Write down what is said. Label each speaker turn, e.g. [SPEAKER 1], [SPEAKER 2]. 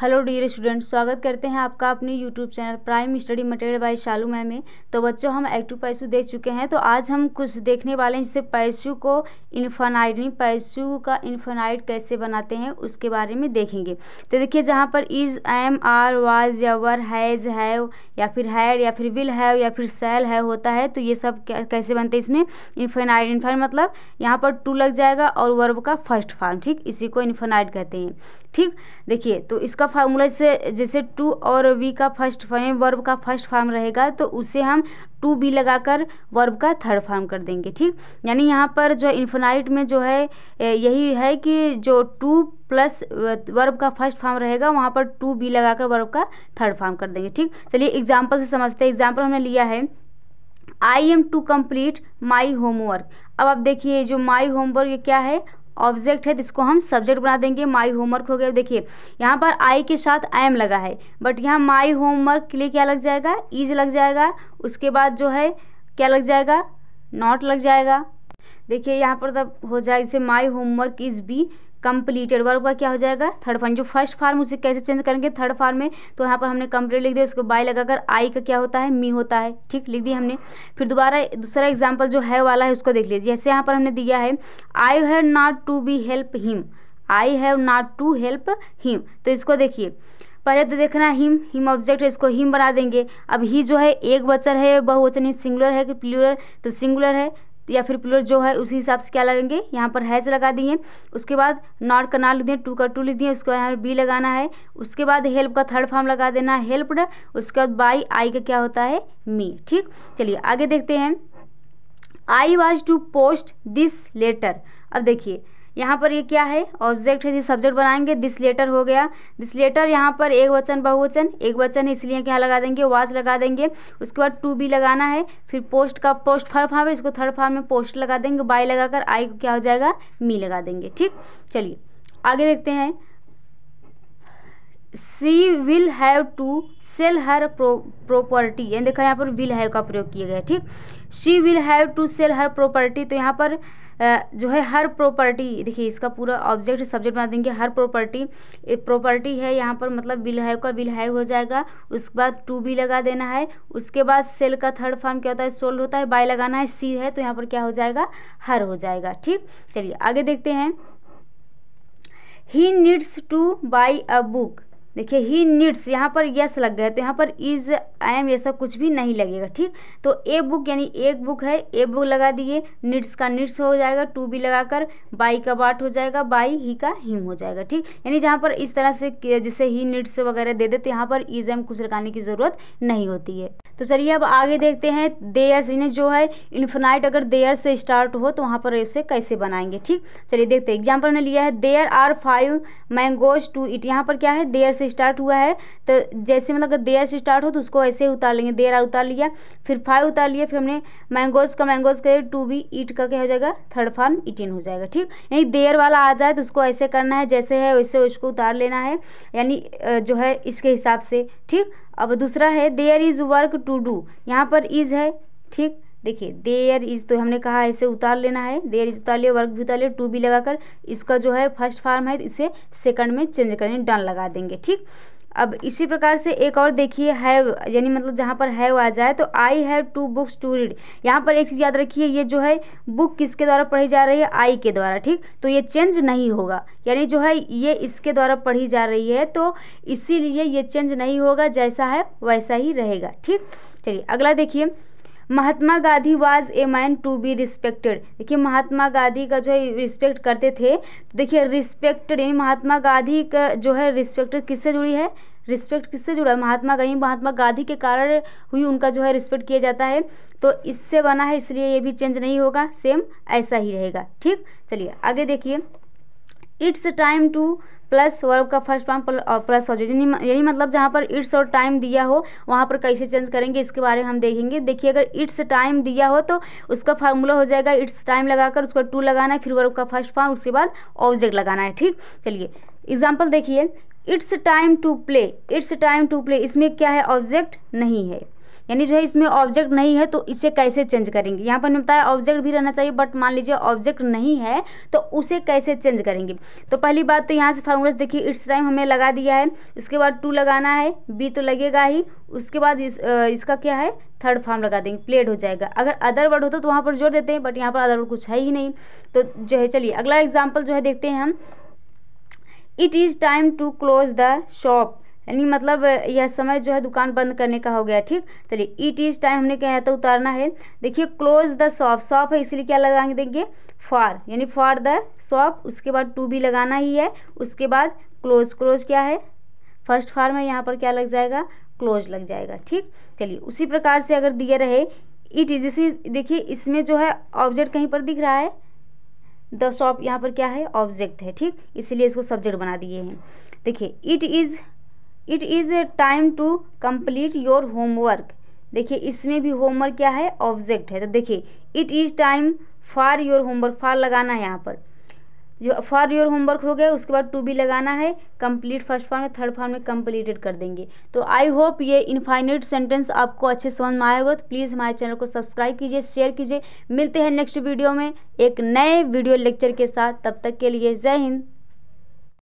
[SPEAKER 1] hello dear student स्वागत करते हैं आपका अपने YouTube channel prime study material by Shalu ma'am में तो बच्चों हम एक्टिव पैसू देख चुके हैं तो आज हम कुछ देखने वाले हैं जिससे पैसु को इन्फानाइड पैसू का इन्फानाइड कैसे बनाते हैं उसके बारे में देखेंगे तो देखिए जहाँ पर इज एम आर वाज या वर हैज है या फिर हैड या फिर विल हैव या फिर सेल है होता है तो ये सब कैसे बनते हैं इसमें इन्फानाइड इन्फाइड मतलब यहाँ पर टू लग जाएगा और वर्ब का फर्स्ट फॉर्म ठीक इसी को इन्फानाइड कहते हैं ठीक देखिए तो इसका का फार्मूला जैसे जैसे टू और वी का फर्स्ट फॉर्म वर्ब का फर्स्ट फॉर्म रहेगा तो उसे हम टू बी लगाकर वर्ब का थर्ड फॉर्म कर देंगे ठीक यानी यहाँ पर जो इन्फोनाइट में जो है यही है कि जो टू प्लस वर्ब का फर्स्ट फॉर्म रहेगा वहाँ पर टू बी लगाकर वर्ब का थर्ड फॉर्म कर देंगे ठीक चलिए एग्जाम्पल से समझते हैं एग्जाम्पल हमने लिया है I am to complete my homework अब आप देखिए जो माई होमवर्क ये क्या है ऑब्जेक्ट है जिसको हम सब्जेक्ट बना देंगे माई होमवर्क हो गया देखिए यहाँ पर आई के साथ एम लगा है बट यहाँ माई होमवर्क के लिए क्या लग जाएगा इज लग जाएगा उसके बाद जो है क्या लग जाएगा नॉट लग जाएगा देखिए यहाँ पर तब तो हो जाए जैसे my homework is be completed work का क्या हो जाएगा थर्ड फॉर्म जो फर्स्ट फॉर्म उसे कैसे चेंज करेंगे थर्ड फॉर्म में तो यहाँ पर हमने कंप्लीट लिख दिया उसको बाय लगाकर आई का क्या होता है मी होता है ठीक लिख दिया हमने फिर दोबारा दूसरा एग्जाम्पल जो है वाला है उसको देख लीजिए जैसे यहाँ पर हमने दिया है I have not to be help him I have not to help him तो इसको देखिए पहले तो देखना हिम हिम ऑब्जेक्ट है इसको हिम बना देंगे अब ही जो है एक वचन है बहुवचन ही सिंगुलर है कि प्लूरल तो सिंगुलर है या फिर प्लस जो है उसी हिसाब से क्या लगेंगे यहाँ पर हैज लगा दिए उसके बाद नॉट का नॉट लिख दिए टू का टू लिख दिए उसके बाद यहाँ पर बी लगाना है उसके बाद हेल्प का थर्ड फॉर्म लगा देना है हेल्प उसके बाद बाई आई का क्या होता है मी ठीक चलिए आगे देखते हैं I was to post this letter अब देखिए यहाँ पर ये क्या है ऑब्जेक्ट है सब्जेक्ट बनाएंगे दिस लेटर हो गया दिस लेटर यहाँ पर एक वचन बहुवचन एक वचन है इसलिए क्या लगा देंगे वाच लगा देंगे उसके बाद टू बी लगाना है फिर पोस्ट का पोस्ट थर्ड फार्म है इसको थर्ड फार्म में पोस्ट लगा देंगे बाई लगाकर आई को क्या हो जाएगा मी लगा देंगे ठीक चलिए आगे देखते हैं she will have to sell her property यानी देखा यहाँ पर विल हैव का प्रयोग किया गया ठीक she will have to sell her property तो यहाँ पर जो है हर प्रॉपर्टी देखिए इसका पूरा ऑब्जेक्ट सब्जेक्ट बना देंगे हर प्रॉपर्टी प्रॉपर्टी है यहाँ पर मतलब बिल हाई का बिल हाई हो जाएगा उसके बाद टू बी लगा देना है उसके बाद सेल का थर्ड फॉर्म क्या होता है सोल्ड होता है बाय लगाना है सी है तो यहाँ पर क्या हो जाएगा हर हो जाएगा ठीक चलिए आगे देखते हैं he needs to buy a book देखिए ही नीड्स यहाँ पर यस लग गया तो यहाँ पर इज आई एम ये सब कुछ भी नहीं लगेगा ठीक तो ए बुक यानी एक बुक है ए बुक लगा दिए नीड्स का नीड्स हो जाएगा टू बी लगाकर बाई का बाट हो जाएगा बाई ही का हिम हो जाएगा ठीक यानी जहाँ पर इस तरह से जैसे ही नीड्स वगैरह दे दे तो यहाँ पर इज एम कुछ लगाने की ज़रूरत नहीं होती है तो चलिए अब आगे देखते हैं देयर्स इन्हें जो है इन्फिनाइट अगर देयर से स्टार्ट हो तो वहाँ पर इसे कैसे बनाएंगे ठीक चलिए देखते हैं एग्जाम्पल ने लिया है there are five mangoes to eat यहाँ पर क्या है देयर से स्टार्ट हुआ है तो जैसे मतलब अगर देयर से स्टार्ट हो तो उसको ऐसे उतार लेंगे देयर आर उतार लिया फिर फाइव उतार लिया फिर हमने मैंगोज का मैंगोज का टू बी ईट का क्या हो जाएगा थर्ड फार्म इटिन हो जाएगा ठीक यानी देयर वाला आ जाए तो उसको ऐसे करना है जैसे है वैसे उसको उतार लेना है यानी जो है इसके हिसाब से ठीक अब दूसरा है there is work to do यहाँ पर इज़ है ठीक देखिए देयर इज तो हमने कहा ऐसे उतार लेना है देयर इज उतार लिया वर्क भी उतार लिए टू भी लगाकर इसका जो है फर्स्ट फार्म है इसे सेकंड में चेंज करेंगे डन लगा देंगे ठीक अब इसी प्रकार से एक और देखिए हैव यानी मतलब जहाँ पर हैव आ जाए तो I have two books to read यहाँ पर एक चीज़ याद रखिए ये जो है बुक किसके द्वारा पढ़ी जा रही है आई के द्वारा ठीक तो ये चेंज नहीं होगा यानी जो है ये इसके द्वारा पढ़ी जा रही है तो इसीलिए ये चेंज नहीं होगा जैसा है वैसा ही रहेगा ठीक चलिए अगला देखिए Mahatma Gandhi was a man to be respected देखिए महात्मा गांधी का जो है रिस्पेक्ट करते थे तो देखिए रिस्पेक्टेड यानी महात्मा गांधी का जो है रिस्पेक्टेड किससे जुड़ी है रिस्पेक्ट किससे जुड़ा है महात्मा गांधी महात्मा गांधी के कारण हुई उनका जो है रिस्पेक्ट किया जाता है तो इससे बना है इसलिए ये भी चेंज नहीं होगा सेम ऐसा ही रहेगा ठीक चलिए आगे देखिए it's time to plus verb का फर्स्ट फॉर्म प्लस हो जाए यही मतलब जहाँ पर इट्स और टाइम दिया हो वहाँ पर कैसे चेंज करेंगे इसके बारे में हम देखेंगे देखिए अगर इट्स टाइम दिया हो तो उसका फार्मूला हो जाएगा इट्स टाइम लगाकर उसको टू लगाना है फिर वर्ब का फर्स्ट फॉर्म उसके बाद ऑब्जेक्ट लगाना है ठीक चलिए एग्जाम्पल देखिए it's time to play it's time to play इसमें क्या है ऑब्जेक्ट नहीं है यानी जो है इसमें ऑब्जेक्ट नहीं है तो इसे कैसे चेंज करेंगे यहाँ पर हमने बताया ऑब्जेक्ट भी रहना चाहिए बट मान लीजिए ऑब्जेक्ट नहीं है तो उसे कैसे चेंज करेंगे तो पहली बात तो यहाँ से फार्मूला देखिए इट्स टाइम हमें लगा दिया है उसके बाद टू लगाना है बी तो लगेगा ही उसके बाद इस, इसका क्या है थर्ड फॉर्म लगा देंगे प्लेड हो जाएगा अगर अदर वर्ड होता तो वहाँ पर जोड़ देते हैं बट यहाँ पर अदर वर्ड कुछ है ही नहीं तो जो है चलिए अगला एग्जाम्पल जो है देखते हैं हम it is time to close the shop यानी मतलब यह समय जो है दुकान बंद करने का हो गया ठीक चलिए इट इज टाइम हमने क्या तो उतारना है देखिए क्लोज द शॉप शॉप है इसलिए क्या लगाएंगे देंगे फॉर यानी फॉर द शॉप उसके बाद टू भी लगाना ही है उसके बाद क्लोज क्लोज क्या है फर्स्ट फार में यहाँ पर क्या लग जाएगा क्लोज लग जाएगा ठीक चलिए उसी प्रकार से अगर दिए रहे इट इज इसी देखिए इसमें जो है ऑब्जेक्ट कहीं पर दिख रहा है द शॉप यहाँ पर क्या है ऑब्जेक्ट है ठीक इसीलिए इसको सब्जेक्ट बना दिए हैं देखिए it is it is a time to complete your homework देखिए इसमें भी होमवर्क क्या है ऑब्जेक्ट है तो देखिए it is time for your homework for लगाना है यहाँ पर जो फॉर योर होमवर्क हो गया उसके बाद टू बी लगाना है कंप्लीट फर्स्ट फॉर्म में थर्ड फॉर्म में कंप्लीटेड कर देंगे तो आई होप ये इनफाइनिट सेंटेंस आपको अच्छे समझ में आया होगा तो प्लीज़ हमारे चैनल को सब्सक्राइब कीजिए शेयर कीजिए मिलते हैं नेक्स्ट वीडियो में एक नए वीडियो लेक्चर के साथ तब तक के लिए जय हिंद